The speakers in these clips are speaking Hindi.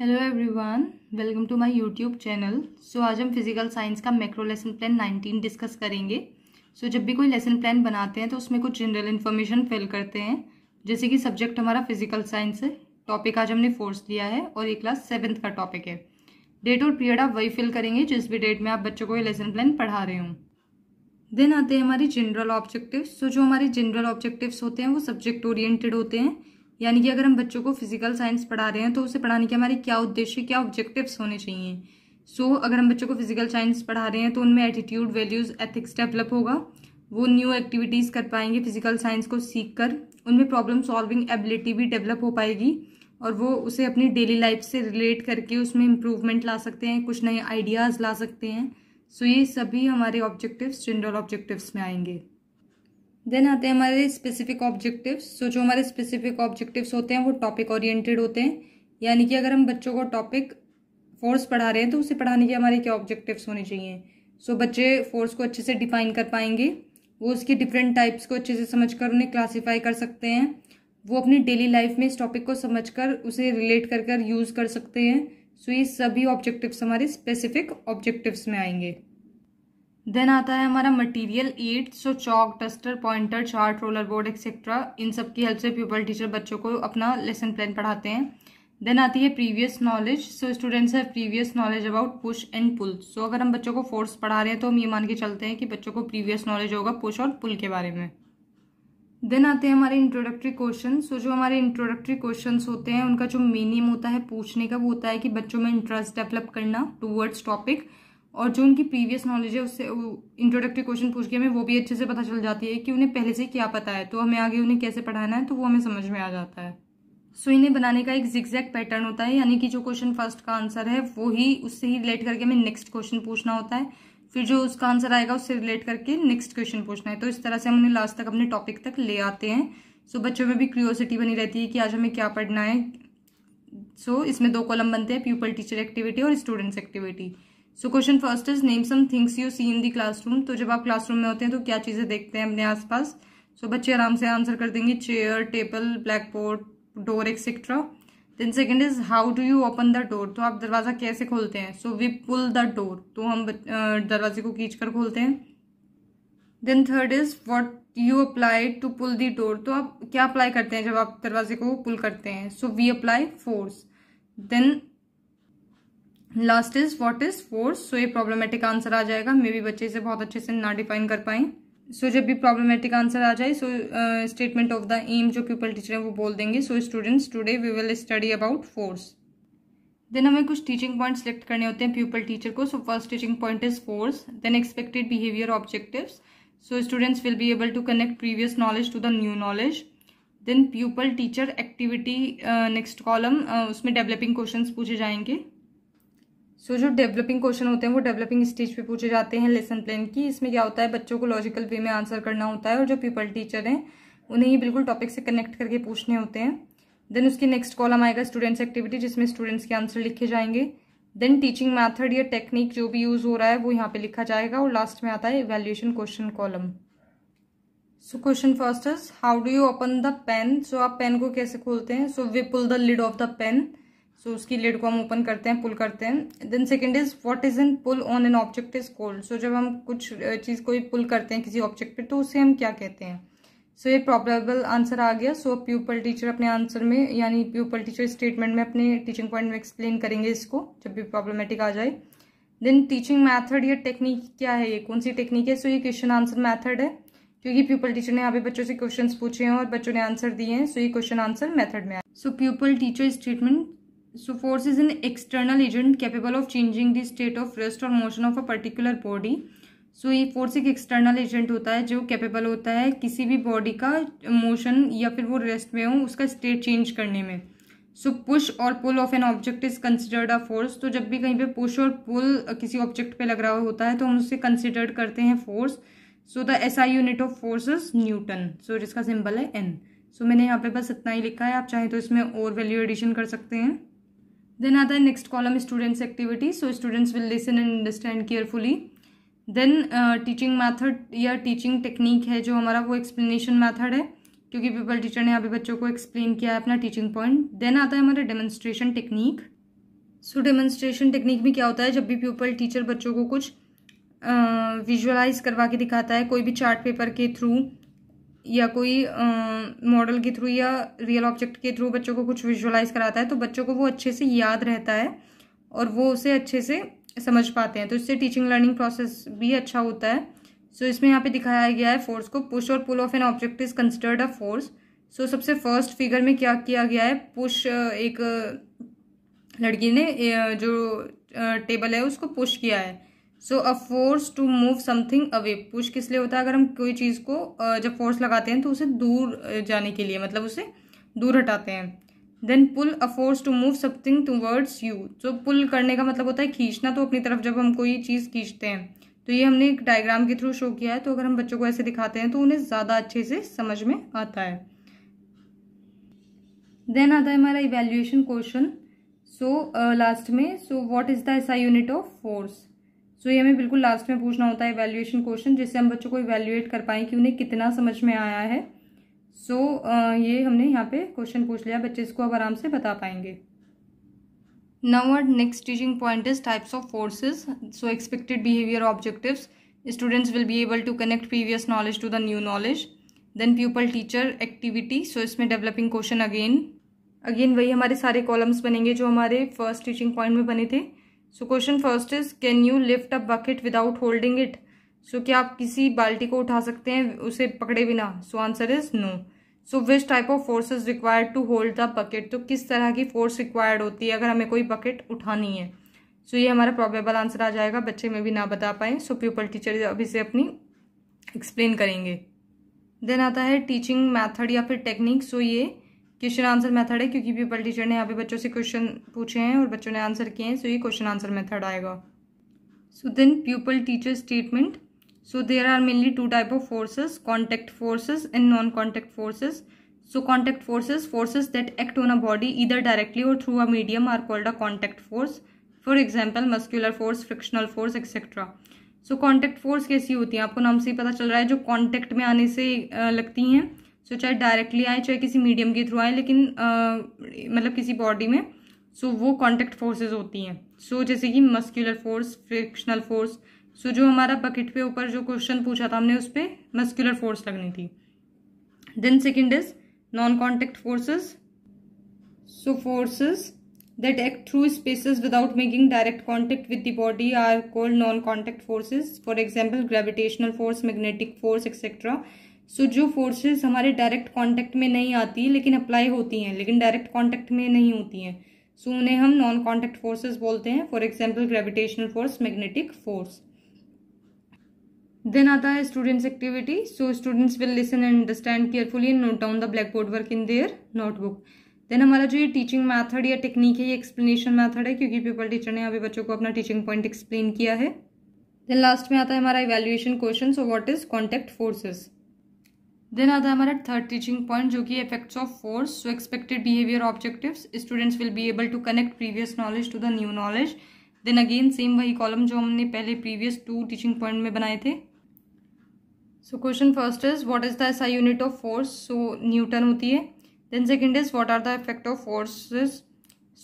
hello everyone welcome to my YouTube channel so आज हम फिजिकल साइंस का मैक्रो लेसन प्लान 19 डिस्कस करेंगे सो so, जब भी कोई लेसन प्लान बनाते हैं तो उसमें कुछ जनरल इन्फॉर्मेशन फिल करते हैं जैसे कि सब्जेक्ट हमारा फिजिकल साइंस है टॉपिक आज हमने फोर्स लिया है और ये क्लास सेवन्थ का टॉपिक है डेट और पीरियड आप वही फिल करेंगे जिस भी डेट में आप बच्चों को ये लेसन प्लान पढ़ा रहे हूँ देन आते हैं हमारे जनरल ऑब्जेक्टिव सो जो हमारे जनरल ऑब्जेक्टिव्स होते हैं वो सब्जेक्ट ओरिएंटेड होते हैं यानी कि अगर हम बच्चों को फिजिकल साइंस पढ़ा रहे हैं तो उसे पढ़ाने के हमारे क्या उद्देश्य क्या ऑब्जेक्टिव्स होने चाहिए सो so, अगर हम बच्चों को फिजिकल साइंस पढ़ा रहे हैं तो उनमें एटीट्यूड वैल्यूज़ एथिक्स डेवलप होगा वो न्यू एक्टिविटीज़ कर पाएंगे फिजिकल साइंस को सीख कर उनमें प्रॉब्लम सॉल्विंग एबिलिटी भी डेवलप हो पाएगी और वो उसे अपनी डेली लाइफ से रिलेट करके उसमें इम्प्रूवमेंट ला सकते हैं कुछ नए आइडियाज़ ला सकते हैं सो so, ये सभी हमारे ऑब्जेक्टिव्स जनरल ऑब्जेक्टिव्स में आएंगे देन आते हैं हमारे स्पेसिफिक ऑब्जेक्टिव्स सो जो हमारे स्पेसिफिक ऑब्जेक्टिव्स होते हैं वो टॉपिक ओरिएंटेड होते हैं यानी कि अगर हम बच्चों को टॉपिक फोर्स पढ़ा रहे हैं तो उसे पढ़ाने के हमारे क्या ऑब्जेक्टिव्स होने चाहिए सो so, बच्चे फोर्स को अच्छे से डिफाइन कर पाएंगे वो उसकी डिफरेंट टाइप्स को अच्छे से समझ कर उन्हें क्लासीफाई कर सकते हैं वो अपनी डेली लाइफ में इस टॉपिक को समझ कर उसे रिलेट कर कर यूज़ कर सकते हैं सो so, ये सभी ऑब्जेक्टिव्स हमारे स्पेसिफिक ऑब्जेक्टिव्स में आएंगे देन आता है हमारा material aid so chalk duster pointer chart roller board etcetera इन सब की हेल्प से प्यूपल टीचर बच्चों को अपना लेसन प्लान पढ़ाते हैं देन आती है प्रीवियस नॉलेज सो स्टूडेंट्स है previous knowledge about push and pull so अगर हम बच्चों को फोर्स पढ़ा रहे हैं तो हम ये मान के चलते हैं कि बच्चों को प्रीवियस नॉलेज होगा पुश और पुल के बारे में देन आते हैं हमारे इंट्रोडक्टरी क्वेश्चन सो जो हमारे इंट्रोडक्टरी क्वेश्चन होते हैं उनका जो मीनिंग होता है पूछने का वो होता है कि बच्चों में इंटरेस्ट डेवलप करना टूवर्ड्स टॉपिक और जो उनकी प्रीवियस नॉलेज है उससे इंट्रोडक्टरी क्वेश्चन पूछ के हमें वो भी अच्छे से पता चल जाती है कि उन्हें पहले से क्या पता है तो हमें आगे उन्हें कैसे पढ़ाना है तो वो हमें समझ में आ जाता है सो इन्हें बनाने का एक जिक्जैक्ट पैटर्न होता है यानी कि जो क्वेश्चन फर्स्ट का आंसर है वो ही उससे ही रिलेट करके हमें नेक्स्ट क्वेश्चन पूछना होता है फिर जो उसका आंसर आएगा उससे रिलेट करके नेक्स्ट क्वेश्चन पूछना है तो इस तरह से हम उन्हें लास्ट तक अपने टॉपिक तक ले आते हैं सो बच्चों में भी क्यूरोसिटी बनी रहती है कि आज हमें क्या पढ़ना है सो इसमें दो कॉलम बनते हैं प्यूपल टीचर एक्टिविटी और students activity so question first is name some things you see in the classroom तो जब आप क्लासरूम में होते हैं तो क्या चीज़ें देखते हैं अपने आसपास सो so, बच्चे आराम से आंसर कर देंगे chair table black board door etcetera then second is how do you open the door तो आप दरवाज़ा कैसे खोलते हैं so we pull the door तो हम दरवाजे को खींच कर खोलते हैं then third is what you apply to pull the door तो आप क्या अप्लाई करते हैं जब आप दरवाजे को पुल करते हैं so we apply force then last is what is force so ये प्रॉब्लमेटिक आंसर आ जाएगा मे बी बच्चे इसे बहुत अच्छे से ना डिफाइन कर पाए सो so, जब भी प्रॉब्लमेटिक आंसर आ जाए so statement of the aim जो पीपल टीचर है वो बोल देंगे so students today we will study about force then हमें कुछ टीचिंग पॉइंट सेलेक्ट करने होते हैं प्यूपल टीचर को so first teaching point is force then expected behaviour objective so students will be able to connect previous knowledge to the new knowledge then pupil teacher activity next column उसमें डेवलपिंग क्वेश्चन पूछे जाएंगे सो so, जो डेवलपिंग क्वेश्चन होते हैं वो डेवलपिंग स्टेज पे पूछे जाते हैं लेसन प्लान की इसमें क्या होता है बच्चों को लॉजिकल वे में आंसर करना होता है और जो पीपल टीचर हैं उन्हें ही बिल्कुल टॉपिक से कनेक्ट करके पूछने होते हैं देन उसके नेक्स्ट कॉलम आएगा स्टूडेंट्स एक्टिविटी जिसमें स्टूडेंट्स के आंसर लिखे जाएंगे देन टीचिंग मैथड या टेक्निक जो भी यूज़ हो रहा है वो यहाँ पर लिखा जाएगा और लास्ट में आता है evaluation question column so question first is how do you open the pen so आप पेन को कैसे खोलते हैं so we pull the lid of the pen so उसकी लेड को हम ओपन करते हैं पुल करते हैं then second is what is in pull on an object is called so जब हम कुछ चीज़ कोई पुल करते हैं किसी ऑब्जेक्ट पे तो उसे हम क्या कहते हैं सो so, ये प्रॉबेबल आंसर आ गया सो प्यूपल टीचर अपने आंसर में यानी प्यूपल टीचर स्टेटमेंट में अपने टीचिंग पॉइंट में एक्सप्लेन करेंगे इसको जब भी प्रॉब्लमेटिक आ जाए देन टीचिंग मैथड या टेक्निक क्या है ये कौन सी टेक्निक है सो so, ये क्वेश्चन आंसर मैथड है क्योंकि प्यूपल टीचर ने यहाँ पे बच्चों से क्वेश्चंस पूछे हैं और बच्चों ने आंसर दिए हैं सो so, ये क्वेश्चन आंसर मेथड में आया so pupil teacher statement so force is an external agent capable of changing the state of rest और motion of a particular body so ये फोर्स एक एक्सटर्नल एजेंट होता है जो कैपेबल होता है किसी भी बॉडी का मोशन या फिर वो रेस्ट में हो उसका स्टेट चेंज करने में सो पुश और pull of an object is considered a force तो जब भी कहीं पे पुश और पुल किसी ऑब्जेक्ट पे लग रहा होता है तो हम उसे कंसिडर्ड करते हैं force so the S I unit of force is Newton so जिसका सिंबल है एन सो so, मैंने यहाँ पे बस इतना ही लिखा है आप चाहें तो इसमें और वैल्यू एडिशन कर सकते हैं then other next column students activity so students will listen and understand carefully then teaching uh, method या टीचिंग टेक्निक है जो हमारा वो एक्सप्लेनेशन मैथड है क्योंकि पीपल टीचर ने यहाँ पे बच्चों को एक्सप्लेन किया है अपना टीचिंग पॉइंट देन आता है हमारा demonstration technique so demonstration technique में क्या होता है जब भी पीपल टीचर बच्चों को कुछ विजुअलाइज uh, करवा के दिखाता है कोई भी चार्ट पेपर के थ्रू या कोई मॉडल के थ्रू या रियल ऑब्जेक्ट के थ्रू बच्चों को कुछ विजुअलाइज कराता है तो बच्चों को वो अच्छे से याद रहता है और वो उसे अच्छे से समझ पाते हैं तो इससे टीचिंग लर्निंग प्रोसेस भी अच्छा होता है सो so, इसमें यहाँ पे दिखाया गया है फोर्स को पुश और pull of an object is considered a force so सबसे फर्स्ट फिगर में क्या किया गया है पुश एक लड़की ने जो टेबल है उसको पुश किया है so a force to move something away push किस लिए होता है अगर हम कोई चीज़ को जब फोर्स लगाते हैं तो उसे दूर जाने के लिए मतलब उसे दूर हटाते हैं then pull a force to move something towards you so pull करने का मतलब होता है खींचना तो अपनी तरफ जब हम कोई चीज़ खींचते हैं तो ये हमने एक डायग्राम के थ्रू शो किया है तो अगर हम बच्चों को ऐसे दिखाते हैं तो उन्हें ज़्यादा अच्छे से समझ में आता है देन आता है हमारा इवेल्यूएशन क्वेश्चन सो लास्ट में so what is the SI unit of force so ये हमें बिल्कुल लास्ट में पूछना होता है इवेल्युएशन क्वेश्चन जिससे हम बच्चों को इवेल्युएट कर पाएँ कि उन्हें कितना समझ में आया है सो so, ये हमने यहाँ पे क्वेश्चन पूछ लिया बच्चे इसको अब आराम से बता पाएंगे now our next teaching point is types of forces so expected behaviour objective students will be able to connect previous knowledge to the new knowledge then pupil teacher activity so इसमें डेवलपिंग क्वेश्चन अगेन अगेन वही हमारे सारे कॉलम्स बनेंगे जो हमारे फर्स्ट टीचिंग पॉइंट में बने थे so question first is can you lift a bucket without holding it so क्या आप किसी बाल्टी को उठा सकते हैं उसे पकड़े बिना so answer is no so which type of is required to hold the bucket तो किस तरह की फोर्स रिक्वायर्ड होती है अगर हमें कोई बकेट उठानी है सो so, ये हमारा प्रॉबेबल आंसर आ जाएगा बच्चे में भी ना बता पाए सो प्यूपल टीचर अभी से अपनी एक्सप्लेन करेंगे देन आता है टीचिंग मैथड या फिर टेक्निक सो so ये क्वेश्चन आंसर मेथड है क्योंकि पीपल टीचर ने यहाँ पे बच्चों से क्वेश्चन पूछे हैं और बच्चों ने आंसर किए हैं सो ये क्वेश्चन आंसर मेथड आएगा so then pupil teacher statement so there are mainly two type of forces contact forces and non contact forces so contact forces forces that act on a body either directly or through a medium are called a contact force for example muscular force frictional force etcetera so contact force कैसी होती है आपको नाम से ही पता चल रहा है जो कॉन्टेक्ट में आने से लगती हैं सो चाहे डायरेक्टली आए चाहे किसी मीडियम के थ्रू आए लेकिन मतलब किसी बॉडी में सो वो कॉन्टेक्ट फोर्सेज होती हैं सो जैसे कि muscular force frictional force so जो हमारा बकेट पे ऊपर जो क्वेश्चन पूछा था हमने उस पर मस्क्यूलर फोर्स लगनी थी then second is non contact forces so forces that act through spaces without making direct contact with the body are called non contact forces for example gravitational force magnetic force etcetera so जो फोर्सेस हमारे डायरेक्ट कांटेक्ट में नहीं आती लेकिन अप्लाई होती हैं लेकिन डायरेक्ट कांटेक्ट में नहीं होती हैं सो उन्हें हम नॉन कांटेक्ट फोर्सेस बोलते हैं for example gravitational force magnetic force then आता है students activity so students will listen and understand carefully and note down the blackboard work in their notebook then हमारा जो ये टीचिंग मैथड या टेक्निक है ये एक्सप्लेनेशन मैथड है क्योंकि पेपर टीचर ने अभी बच्चों को अपना टीचिंग पॉइंट एक्सप्लेन किया है देन लास्ट में आता है हमारा evaluation question so what is contact forces then आता है हमारा थर्ड टीचिंग पॉइंट जो कि effects of force so expected behaviour objectives students will be able to connect previous knowledge to the new knowledge then again same वही कॉलम जो हमने पहले प्रीवियस टू टीचिंग पॉइंट में बनाए थे so question first is what is the SI unit of force so newton होती है then second is what are the effect of forces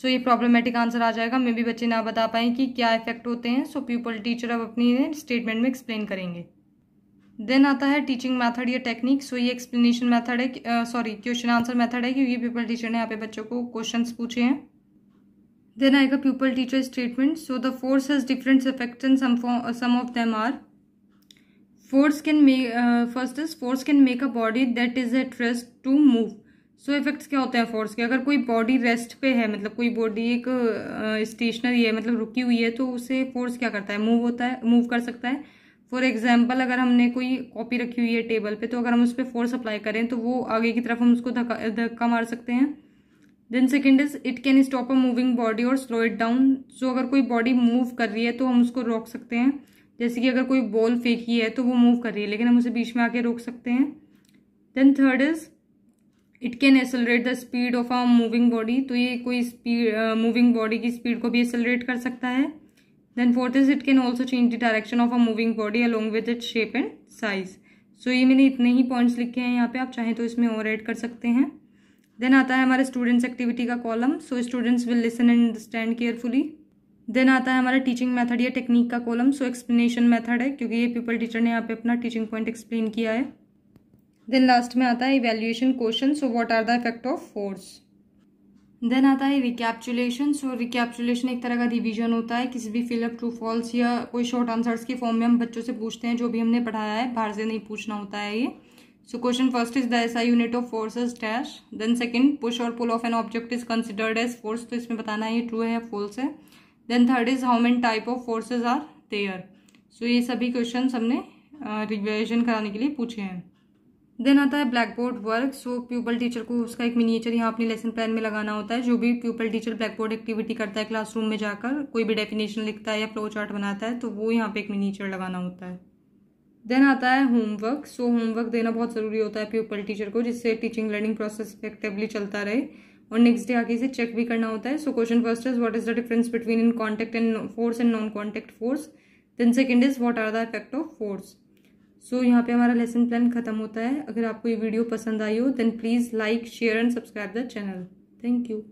so ये प्रॉब्लमेटिक आंसर आ जाएगा मे भी बच्चे ना बता पाए कि क्या इफेक्ट होते हैं सो पीपल टीचर अब अपनी स्टेटमेंट में एक्सप्लेन करेंगे देन आता है टीचिंग मेथड या टेक्निक सो ये एक्सप्लेनेशन तो मेथड है सॉरी क्वेश्चन आंसर मेथड है क्योंकि पीपल टीचर ने यहाँ पे बच्चों को क्वेश्चंस पूछे हैं देन आएगा pupil teacher statement so the force has different effect in some of them are force can may first is force can make a body that is at rest to move so effects क्या होते हैं फोर्स के अगर कोई बॉडी रेस्ट पे है मतलब कोई बॉडी एक स्टेशनरी uh, है मतलब रुकी हुई है तो उसे फोर्स क्या करता है मूव होता है मूव कर सकता है फॉर एग्जाम्पल अगर हमने कोई कॉपी रखी हुई है टेबल पे तो अगर हम उस पर फोर्स अप्लाई करें तो वो आगे की तरफ हम उसको धक्का धक्का मार सकते हैं then second is it can stop a moving body or slow it down so अगर कोई बॉडी मूव कर रही है तो हम उसको रोक सकते हैं जैसे कि अगर कोई बॉल फेंकी है तो वो मूव कर रही है लेकिन हम उसे बीच में आके रोक सकते हैं then third is it can accelerate the speed of a moving body तो ये कोई स्पीड मूविंग बॉडी की स्पीड को भी एसलरेट कर सकता है then fourth is it can also change the direction of a moving body along with its shape and size so so, ये मैंने इतने ही पॉइंट्स लिखे हैं यहाँ पे आप चाहें तो इसमें और एड कर सकते हैं देन आता है हमारे स्टूडेंट्स एक्टिविटी का column so students will listen and understand carefully then आता है हमारा टीचिंग मेथड या टेक्निक का कॉलम सो एक्सप्लेनेशन मेथड है क्योंकि ये पीपल टीचर ने यहाँ पे अपना टीचिंग पॉइंट एक्सप्लेन किया है देन लास्ट में आता है evaluation question so what are the effect of force then आता है रिकैप्चुलेशन सो रिकैप्चुलेशन एक तरह का रिवीजन होता है किसी भी फिलअप ट्रू फॉल्स या कोई शॉर्ट आंसर्स के फॉर्म में हम बच्चों से पूछते हैं जो भी हमने पढ़ाया है बाहर से नहीं पूछना होता है ये so question first is the SI unit of forces dash then second push और pull of an object is considered as force तो इसमें बताना है ये ट्रू है या फॉल्स है then third is how many type of forces are there so ये सभी क्वेश्चन हमने रिविजन कराने के लिए पूछे हैं देन आता है blackboard work so pupil teacher को उसका एक मिनिएचर यहाँ अपने लेसन प्लान में लगाना होता है जो भी pupil teacher blackboard activity करता है क्लासरूम में जाकर कोई भी डेफिनेशन लिखता है या फ्लो चार्ट बनाता है तो वो यहाँ पे एक मिनिएचर लगाना होता है देन आता है होमवर्क सो होमवर्क देना बहुत ज़रूरी होता है प्यूपल टीचर को जिससे टीचिंग लर्निंग प्रोसेस इफेक्टिवली चलता रहे और नेक्स्ट डे आगे इसे चेक भी करना होता है so question first is what is the difference between in contact and force and non contact force then second is what are the effect of force so so, यहाँ पे हमारा लेसन प्लान खत्म होता है अगर आपको ये वीडियो पसंद आई हो then please like share and subscribe the channel thank you